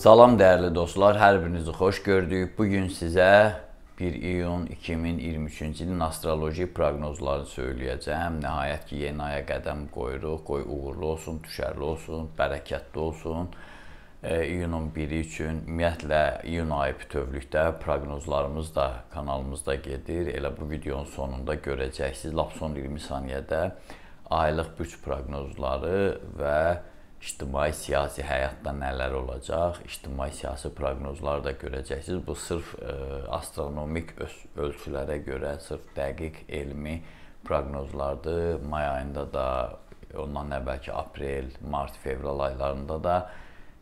Salam dəyərli dostlar, hər birinizi xoş gördük. Bu gün sizə 1 iyun 2023-cü ilin astroloji proqnozlarını söyləyəcəm. Nəhayət ki, yeni aya qədəm qoyuruq. Qoy uğurlu olsun, düşərli olsun, bərəkətli olsun. E, iyunun 1-i üçün ümumiyyətlə iyun ayı bütövlükdə proqnozlarımız da kanalımızda gedir. Elə bu videonun sonunda görəcəksiniz. Lap son 20 saniyədə aylıq büç proqnozları və ictimai siyasi həyatda nələr olacaq, ictimai siyasi proqnozlar da görəcəksiniz. Bu sırf ə, e, astronomik ölçülərə görə, sırf dəqiq elmi proqnozlardır. May ayında da, ondan əvvəlki aprel, mart, fevral aylarında da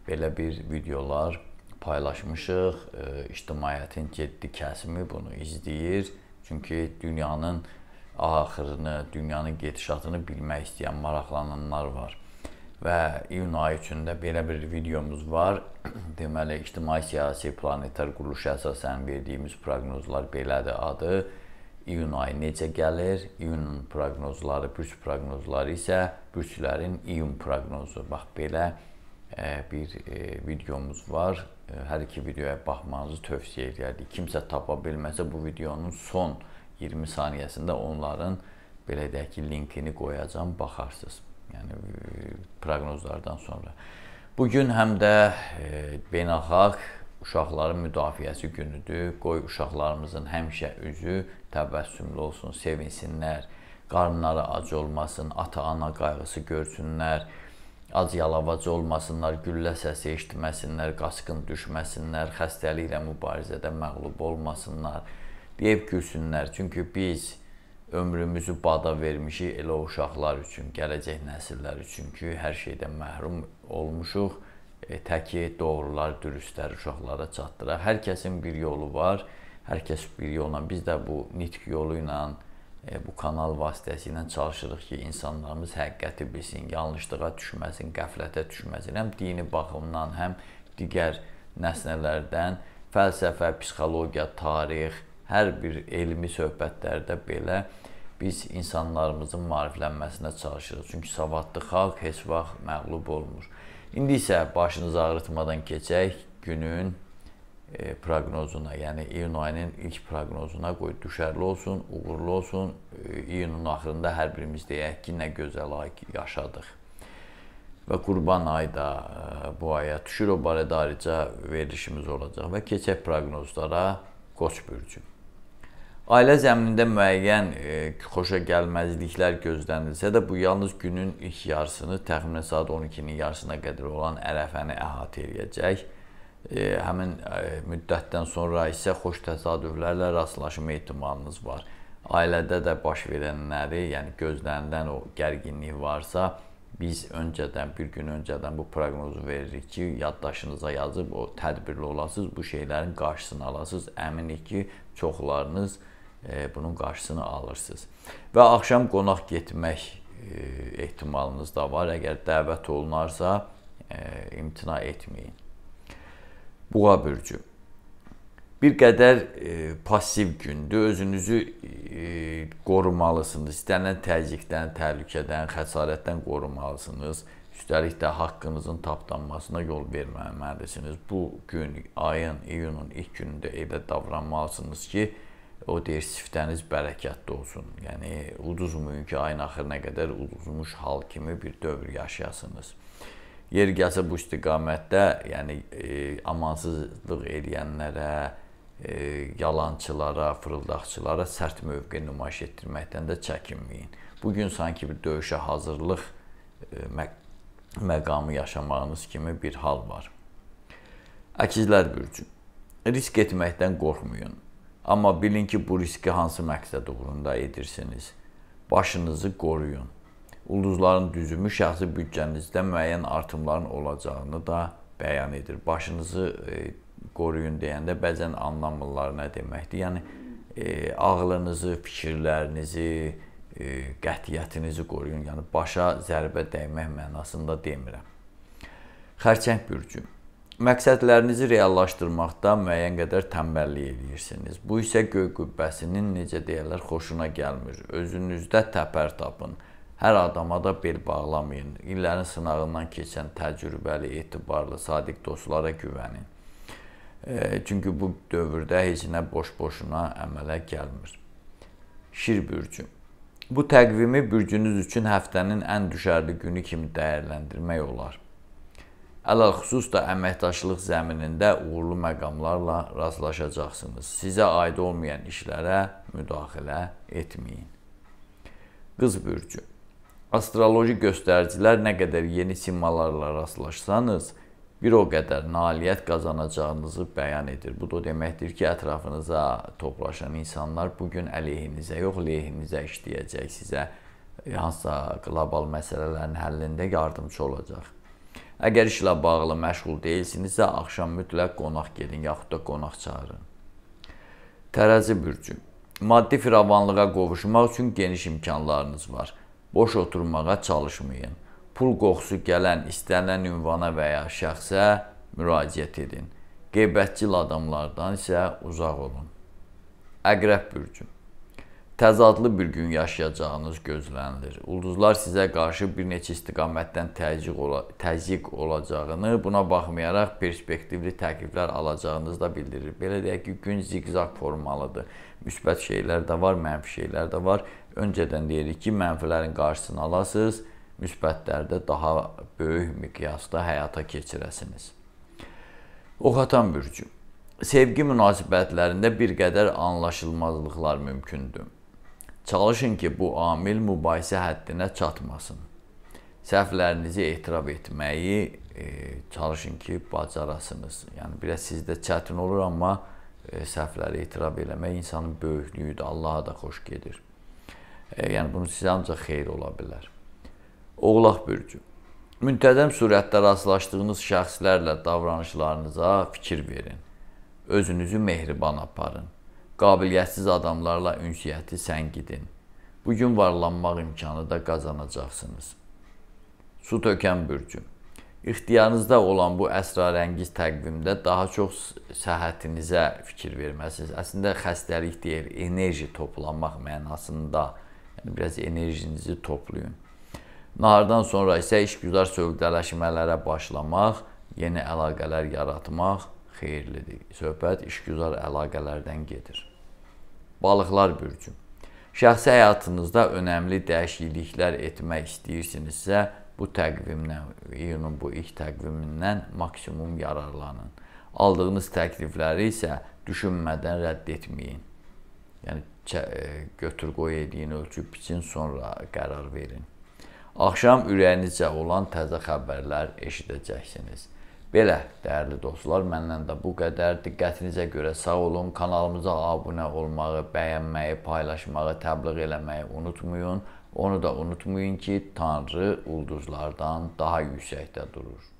belə bir videolar paylaşmışıq. Ə, e, ictimaiyyətin ciddi kəsimi bunu izləyir. Çünki dünyanın axırını, dünyanın gedişatını bilmək istəyən maraqlananlar var və iyun ayı üçün də belə bir videomuz var. Deməli, ictimai-siyasi planetar quruluşa əsasən verdiyimiz proqnozlar belədir adı. İyun ayı necə gəlir? İyun proqnozları, bürç proqnozları isə bürçlərin iyun proqnozu. Bax belə e, bir e, videomuz var. E, hər iki videoya baxmanızı tövsiyə edirik. Kimsə tapa bilməsə bu videonun son 20 saniyəsində onların belə deyək ki, linkini qoyacam, baxarsınız yəni proqnozlardan sonra. Bu gün həm də e, beynəlxalq uşaqların müdafiəsi günüdür. Qoy uşaqlarımızın həmişə üzü təbəssümlü olsun, sevinsinlər, qarınları ac olmasın, ata-ana qayğısı görsünlər ac yalavac olmasınlar, güllə səsi eşitməsinlər, qaçqın düşməsinlər, xəstəliklə mübarizədə məğlub olmasınlar, deyib gülsünlər. Çünki biz ömrümüzü bada vermişik elə o uşaqlar üçün, gələcək nəsillər üçün ki, hər şeydən məhrum olmuşuq. E, təki doğrular, dürüstlər uşaqlara çatdıraq. Hər kəsin bir yolu var. Hər kəs bir yolla, biz də bu nitq yolu ilə e, bu kanal vasitəsilə çalışırıq ki, insanlarımız həqiqəti bilsin, yanlışlığa düşməsin, qəflətə düşməsin. Həm dini baxımdan, həm digər nəsnələrdən fəlsəfə, psixologiya, tarix, hər bir elmi söhbətlərdə belə biz insanlarımızın maariflənməsinə çalışırıq. Çünki savadlı xalq heç vaxt məğlub olmur. İndi isə başınızı ağrıtmadan keçək günün e, proqnozuna, yəni iyun ayının ilk proqnozuna qoy düşərli olsun, uğurlu olsun. E, iyunun axırında hər birimiz deyək ki, nə gözəl ay yaşadıq. Və Qurban ayı da e, bu aya düşür, o barədə ayrıca verilişimiz olacaq və keçək proqnozlara Qoç bürcü. Ailə zəminində müəyyən e, xoşa gəlməzliklər gözlənilsə də bu yalnız günün ilk yarısını təxminən saat 12-nin yarısına qədər olan ərəfəni əhatə edəcək. E, həmin e, müddətdən sonra isə xoş təsadüflərlə rastlaşma ehtimalınız var. Ailədə də baş verənləri, yəni gözlənilən o gərginlik varsa, biz öncədən, bir gün öncədən bu proqnozu veririk ki, yaddaşınıza yazıb o tədbirli olasınız, bu şeylərin qarşısını alasınız. Əminik ki, çoxlarınız E, bunun qarşısını alırsınız. Və axşam qonaq getmək e, ehtimalınız da var. Əgər dəvət olunarsa, e, imtina etməyin. Buğa bürcü. Bir qədər passiv gündür. Özünüzü qorumalısınız. İstənilən təzyiqdən, təhlükədən, xəsarətdən qorumalısınız. Üstəlik də haqqınızın tapdanmasına yol verməməlisiniz. Bu gün ayın iyunun ilk günündə elə davranmalısınız ki, o deyir siftəniz bərəkətli olsun. Yəni uduzmayın ki, ayın axırına qədər uduzmuş hal kimi bir dövr yaşayasınız. Yer gəlsə bu istiqamətdə, yəni e, amansızlıq edənlərə, e, yalançılara, fırıldaqçılara sərt mövqe nümayiş etdirməkdən də çəkinməyin. Bu gün sanki bir döyüşə hazırlıq e, mə məqamı yaşamağınız kimi bir hal var. Əkizlər bürcü. Risk etməkdən qorxmayın. Amma bilin ki, bu riski hansı məqsəd uğrunda edirsiniz. Başınızı qoruyun. Ulduzların düzümü şəxsi büdcənizdə müəyyən artımların olacağını da bəyan edir. Başınızı e, qoruyun deyəndə bəzən anlamırlar nə deməkdir. Yəni e, ağlınızı, fikirlərinizi, e, qətiyyətinizi qoruyun. Yəni başa zərbə dəymək mənasında demirəm. Xərçəng bürcü məqsədlərinizi reallaşdırmaqda müəyyən qədər tənbəllik edirsiniz. Bu isə göy qübbəsinin necə deyirlər, xoşuna gəlmir. Özünüzdə təpər tapın. Hər adama da bel bağlamayın. İllərin sınağından keçən təcrübəli, etibarlı, sadiq dostlara güvənin. E, çünki bu dövrdə heç nə boş-boşuna əmələ gəlmir. Şir bürcü. Bu təqvimi bürcünüz üçün həftənin ən düşərli günü kimi dəyərləndirmək olar. Əlal xüsus da əməkdaşlıq zəminində uğurlu məqamlarla rastlaşacaqsınız. Sizə aid olmayan işlərə müdaxilə etməyin. Qız bürcü. Astroloji göstəricilər nə qədər yeni simmalarla rastlaşsanız, bir o qədər nailiyyət qazanacağınızı bəyan edir. Bu da deməkdir ki, ətrafınıza toplaşan insanlar bu gün əleyhinizə yox, lehinizə işləyəcək, sizə hansısa qlobal məsələlərin həllində yardımçı olacaq. Əgər işlə bağlı məşğul deyilsinizsə, axşam mütləq qonaq gedin yaxud da qonaq çağırın. Tərəzi bürcü. Maddi firavanlığa qovuşmaq üçün geniş imkanlarınız var. Boş oturmağa çalışmayın. Pul qoxusu gələn istənilən ünvana və ya şəxsə müraciət edin. Qeybətçil adamlardan isə uzaq olun. Əqrəb bürcü təzadlı bir gün yaşayacağınız gözlənilir. Ulduzlar sizə qarşı bir neçə istiqamətdən təzyiq, ola təzyiq olacağını, buna baxmayaraq perspektivli təkliflər alacağınızı da bildirir. Belə deyək ki, gün ziqzaq formalıdır. Müsbət şeylər də var, mənfi şeylər də var. Öncədən deyirik ki, mənfilərin qarşısını alasınız, müsbətlərdə daha böyük miqyasda həyata keçirəsiniz. Oxatan bürcü Sevgi münasibətlərində bir qədər anlaşılmazlıqlar mümkündür. Çalışın ki, bu amil mübahisə həddinə çatmasın. Səhvlərinizi etiraf etməyi e, çalışın ki, bacarasınız. Yəni, biraz sizdə çətin olur, amma e, səhvləri etiraf eləmək insanın böyüklüyüdür, Allaha da xoş gedir. E, yəni, bunu sizə ancaq xeyir ola bilər. Oğlaq bürcü. Müntəzəm surətdə rastlaşdığınız şəxslərlə davranışlarınıza fikir verin. Özünüzü mehriban aparın qabiliyyətsiz adamlarla ünsiyyəti səngidin. Bu gün varlanmaq imkanı da qazanacaqsınız. Su tökən bürcü. İxtiyarınızda olan bu əsrarəngiz təqvimdə daha çox səhhətinizə fikir verməlisiniz. Əslində xəstəlik deyir, enerji toplanmaq mənasında, yəni biraz enerjinizi toplayın. Nahardan sonra isə işgüzar sövdələşmələrə başlamaq, yeni əlaqələr yaratmaq xeyirlidir. Söhbət işgüzar əlaqələrdən gedir. Balıqlar bürcü. Şəxsi həyatınızda önəmli dəyişikliklər etmək istəyirsinizsə, bu təqvimdən, yəni iyunun bu ilk təqvimindən maksimum yararlanın. Aldığınız təklifləri isə düşünmədən rədd etməyin. Yəni e, götür qoy edin, ölçüb biçin, sonra qərar verin. Axşam ürəyinizcə olan təzə xəbərlər eşidəcəksiniz. Belə, dəyərli dostlar, məndən də bu qədər. Diqqətinizə görə sağ olun. Kanalımıza abunə olmağı, bəyənməyi, paylaşmağı, təbliğ eləməyi unutmayın. Onu da unutmayın ki, Tanrı ulduzlardan daha yüksəkdə durur.